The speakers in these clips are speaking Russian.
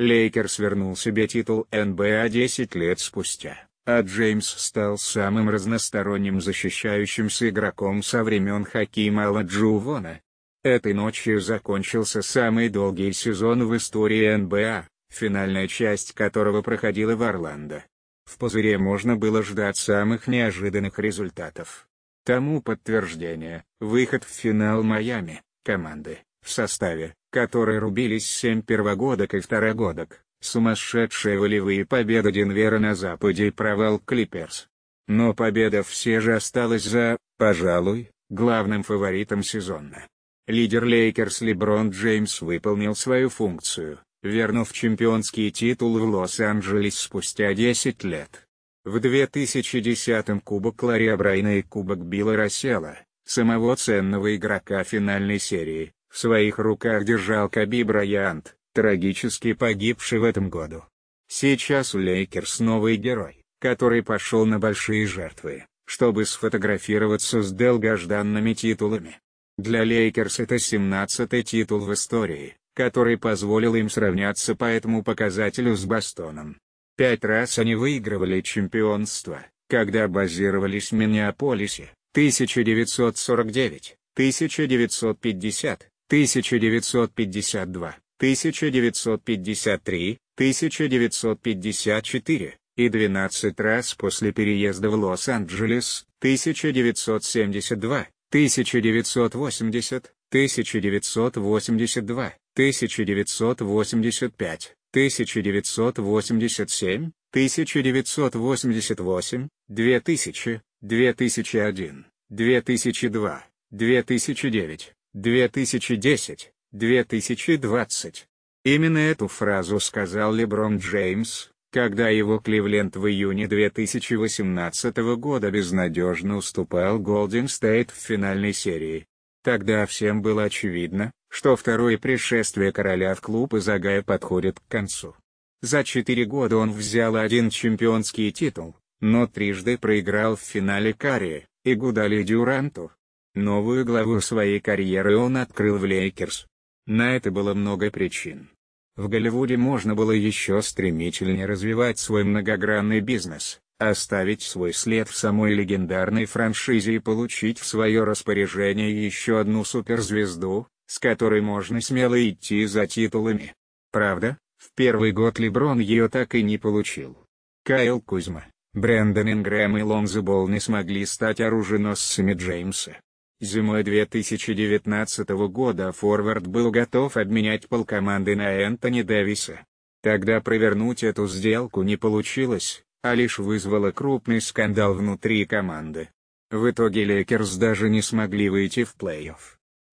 Лейкерс вернул себе титул НБА 10 лет спустя, а Джеймс стал самым разносторонним защищающимся игроком со времен Хакима Аладжувона. Этой ночью закончился самый долгий сезон в истории НБА, финальная часть которого проходила в Орландо. В пузыре можно было ждать самых неожиданных результатов. Тому подтверждение – выход в финал Майами, команды, в составе, которые рубились семь первогодок и второгодок, сумасшедшая волевые победа Денвера на Западе и провал Клиперс. Но победа все же осталась за, пожалуй, главным фаворитом сезона. Лидер Лейкерс Леброн Джеймс выполнил свою функцию, вернув чемпионский титул в Лос-Анджелес спустя 10 лет. В 2010-м Кубок Ларри Брайна и Кубок Билла Рассела, самого ценного игрока финальной серии, в своих руках держал Каби Брайант, трагически погибший в этом году. Сейчас у Лейкерс новый герой, который пошел на большие жертвы, чтобы сфотографироваться с долгожданными титулами. Для Лейкерс это 17-й титул в истории, который позволил им сравняться по этому показателю с Бостоном. Пять раз они выигрывали чемпионство, когда базировались в Миннеаполисе, 1949, 1950, 1952, 1953, 1954 и 12 раз после переезда в Лос-Анджелес 1972, 1980, 1982, 1985, 1987, 1988, 2000, 2001, 2002, 2009, 2010-2020. Именно эту фразу сказал Леброн Джеймс, когда его Кливленд в июне 2018 года безнадежно уступал Голден Стейт в финальной серии. Тогда всем было очевидно, что второе пришествие короля в клуб Изагая подходит к концу. За четыре года он взял один чемпионский титул, но трижды проиграл в финале Карри и Гудали Дюранту, Новую главу своей карьеры он открыл в Лейкерс. На это было много причин. В Голливуде можно было еще стремительнее развивать свой многогранный бизнес, оставить свой след в самой легендарной франшизе и получить в свое распоряжение еще одну суперзвезду, с которой можно смело идти за титулами. Правда, в первый год Леброн ее так и не получил. Кайл Кузьма, Брэндон Ингрэм и Лонзо Болл не смогли стать оруженосцами Джеймса. Зимой 2019 года форвард был готов обменять полкоманды на Энтони Дэвиса. Тогда провернуть эту сделку не получилось, а лишь вызвало крупный скандал внутри команды. В итоге Лейкерс даже не смогли выйти в плей-офф.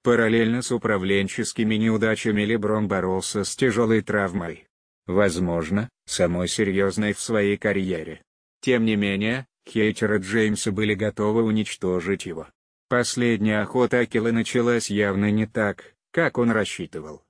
Параллельно с управленческими неудачами Леброн боролся с тяжелой травмой. Возможно, самой серьезной в своей карьере. Тем не менее, хейтеры Джеймса были готовы уничтожить его. Последняя охота Акилы началась явно не так, как он рассчитывал.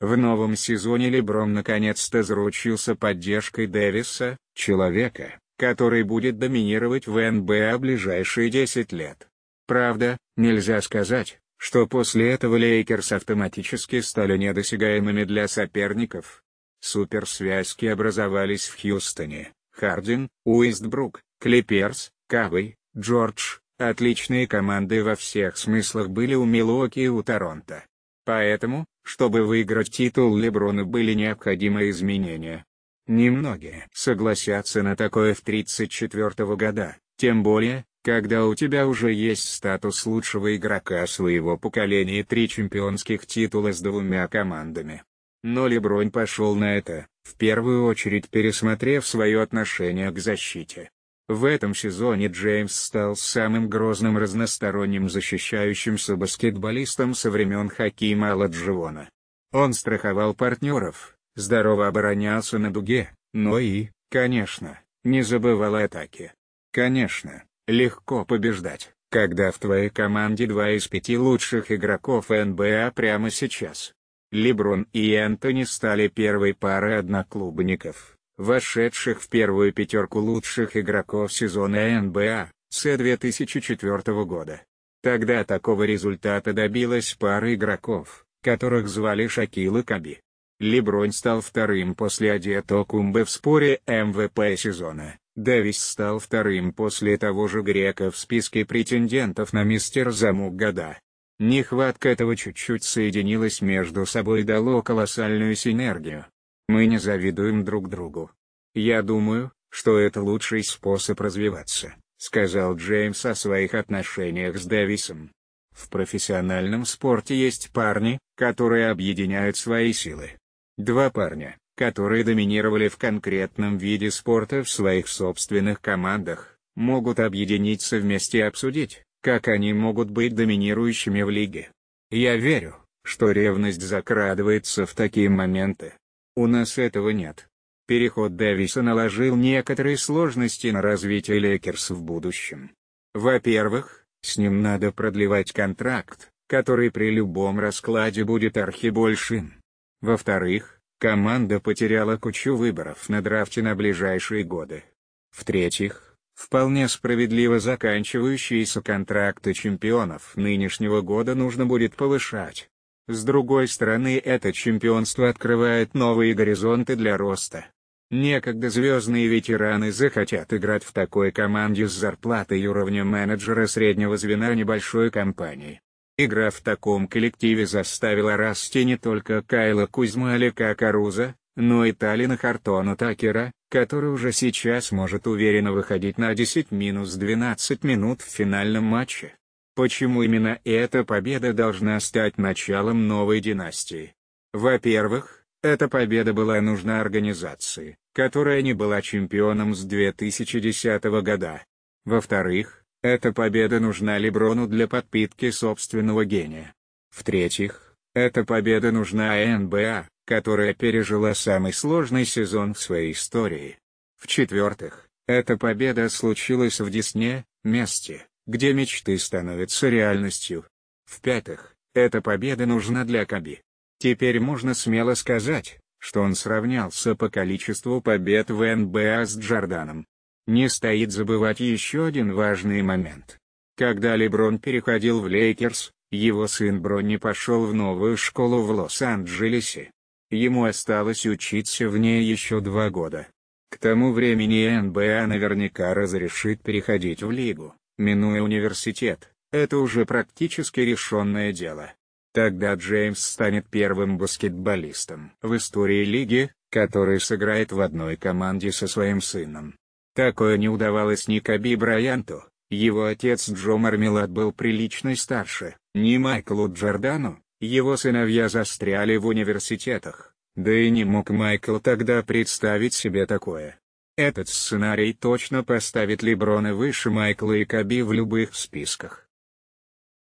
В новом сезоне Леброн наконец-то заручился поддержкой Дэвиса, человека, который будет доминировать в НБА ближайшие 10 лет. Правда, нельзя сказать, что после этого Лейкерс автоматически стали недосягаемыми для соперников. Суперсвязки образовались в Хьюстоне, Хардин, Уистбрук, Клиперс, Кавы, Джордж, Отличные команды во всех смыслах были у Милуоки и у Торонто. Поэтому, чтобы выиграть титул Леброна были необходимы изменения. Немногие согласятся на такое в 34 года, тем более, когда у тебя уже есть статус лучшего игрока своего поколения и три чемпионских титула с двумя командами. Но Леброн пошел на это, в первую очередь пересмотрев свое отношение к защите. В этом сезоне Джеймс стал самым грозным разносторонним защищающимся баскетболистом со времен Хакима Аладжиона. Он страховал партнеров, здорово оборонялся на дуге, но и, конечно, не забывал атаки. Конечно, легко побеждать, когда в твоей команде два из пяти лучших игроков НБА прямо сейчас. Леброн и Энтони стали первой парой одноклубников вошедших в первую пятерку лучших игроков сезона НБА с 2004 года. Тогда такого результата добилась пара игроков, которых звали Шакил и Каби. Лебронь стал вторым после Адиэто Кумбе в споре МВП сезона, Дэвис стал вторым после того же Грека в списке претендентов на мистер Замук года. Нехватка этого чуть-чуть соединилась между собой и дало колоссальную синергию. Мы не завидуем друг другу. Я думаю, что это лучший способ развиваться, сказал Джеймс о своих отношениях с Дэвисом. В профессиональном спорте есть парни, которые объединяют свои силы. Два парня, которые доминировали в конкретном виде спорта в своих собственных командах, могут объединиться вместе и обсудить, как они могут быть доминирующими в лиге. Я верю, что ревность закрадывается в такие моменты. У нас этого нет. Переход Дэвиса наложил некоторые сложности на развитие Лекерс в будущем. Во-первых, с ним надо продлевать контракт, который при любом раскладе будет архибольшим. Во-вторых, команда потеряла кучу выборов на драфте на ближайшие годы. В-третьих, вполне справедливо заканчивающиеся контракты чемпионов нынешнего года нужно будет повышать. С другой стороны это чемпионство открывает новые горизонты для роста. Некогда звездные ветераны захотят играть в такой команде с зарплатой уровня менеджера среднего звена небольшой компании. Игра в таком коллективе заставила расти не только Кайла Кузьма Алика Каруза, но и Талина Хартона Такера, который уже сейчас может уверенно выходить на 10-12 минут в финальном матче. Почему именно эта победа должна стать началом новой династии? Во-первых, эта победа была нужна организации, которая не была чемпионом с 2010 года. Во-вторых, эта победа нужна Леброну для подпитки собственного гения. В-третьих, эта победа нужна НБА, которая пережила самый сложный сезон в своей истории. В-четвертых, эта победа случилась в Десне, месте, где мечты становятся реальностью. В-пятых, эта победа нужна для Коби. Теперь можно смело сказать, что он сравнялся по количеству побед в НБА с Джорданом. Не стоит забывать еще один важный момент. Когда Леброн переходил в Лейкерс, его сын Бронни пошел в новую школу в Лос-Анджелесе. Ему осталось учиться в ней еще два года. К тому времени НБА наверняка разрешит переходить в лигу минуя университет, это уже практически решенное дело. Тогда Джеймс станет первым баскетболистом в истории лиги, который сыграет в одной команде со своим сыном. Такое не удавалось ни Каби Брайанту, его отец Джо Мармелад был прилично старше, ни Майклу Джордану, его сыновья застряли в университетах, да и не мог Майкл тогда представить себе такое. Этот сценарий точно поставит Леброна выше Майкла и Коби в любых списках.